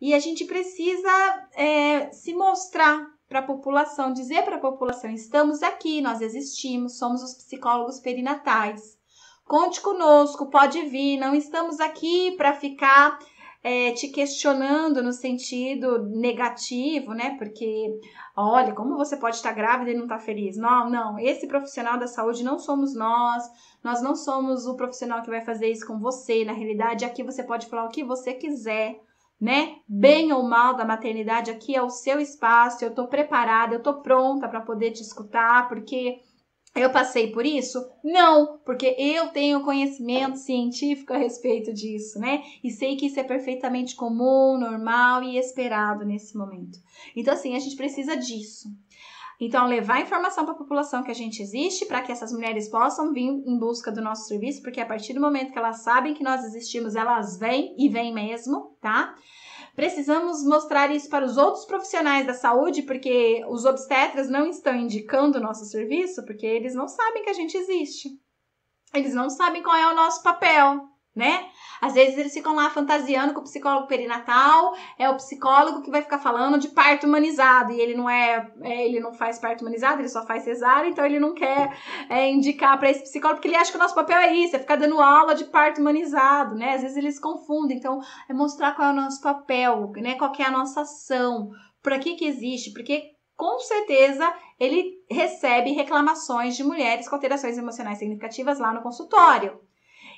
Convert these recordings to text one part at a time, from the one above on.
E a gente precisa é, se mostrar para a população, dizer para a população: estamos aqui, nós existimos, somos os psicólogos perinatais. Conte conosco, pode vir, não estamos aqui para ficar é, te questionando no sentido negativo, né? Porque, olha, como você pode estar grávida e não estar tá feliz? Não, não. Esse profissional da saúde não somos nós. Nós não somos o profissional que vai fazer isso com você. Na realidade, aqui você pode falar o que você quiser né? Bem ou mal da maternidade, aqui é o seu espaço, eu tô preparada, eu tô pronta para poder te escutar, porque eu passei por isso? Não, porque eu tenho conhecimento científico a respeito disso, né? E sei que isso é perfeitamente comum, normal e esperado nesse momento. Então, assim, a gente precisa disso. Então, levar a informação para a população que a gente existe, para que essas mulheres possam vir em busca do nosso serviço, porque a partir do momento que elas sabem que nós existimos, elas vêm e vêm mesmo, tá? Precisamos mostrar isso para os outros profissionais da saúde, porque os obstetras não estão indicando o nosso serviço, porque eles não sabem que a gente existe. Eles não sabem qual é o nosso papel, né? Às vezes eles ficam lá fantasiando que o psicólogo perinatal é o psicólogo que vai ficar falando de parto humanizado e ele não é, é ele não faz parto humanizado, ele só faz cesárea, então ele não quer é, indicar para esse psicólogo porque ele acha que o nosso papel é isso, é ficar dando aula de parto humanizado, né? Às vezes eles confundem, então é mostrar qual é o nosso papel, né? Qual é a nossa ação, para que que existe, porque com certeza ele recebe reclamações de mulheres com alterações emocionais significativas lá no consultório.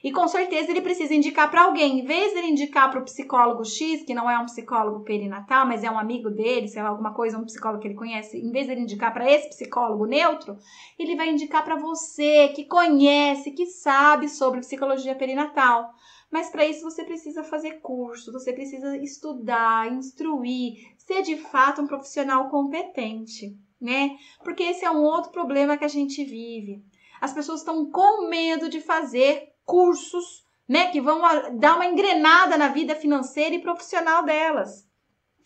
E com certeza ele precisa indicar para alguém. Em vez dele indicar para o psicólogo X, que não é um psicólogo perinatal, mas é um amigo dele, sei lá, alguma coisa, um psicólogo que ele conhece, em vez dele indicar para esse psicólogo neutro, ele vai indicar para você que conhece, que sabe sobre psicologia perinatal. Mas para isso você precisa fazer curso, você precisa estudar, instruir, ser de fato um profissional competente, né? Porque esse é um outro problema que a gente vive. As pessoas estão com medo de fazer cursos, né, que vão dar uma engrenada na vida financeira e profissional delas.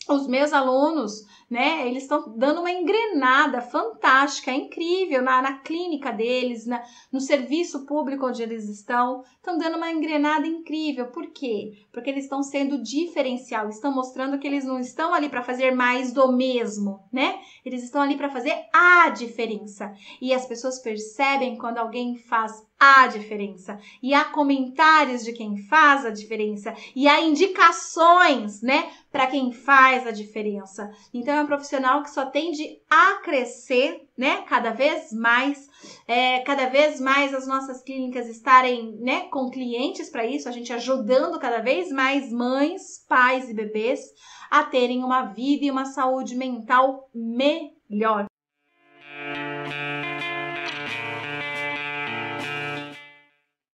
Os meus alunos, né, eles estão dando uma engrenada fantástica, incrível na, na clínica deles, na, no serviço público onde eles estão, estão dando uma engrenada incrível. Por quê? Porque eles estão sendo diferencial, estão mostrando que eles não estão ali para fazer mais do mesmo, né? Eles estão ali para fazer a diferença. E as pessoas percebem quando alguém faz a diferença e há comentários de quem faz a diferença e há indicações, né, para quem faz a diferença. Então é um profissional que só tende a crescer, né, cada vez mais, é, cada vez mais as nossas clínicas estarem, né, com clientes para isso, a gente ajudando cada vez mais mães, pais e bebês a terem uma vida e uma saúde mental melhor.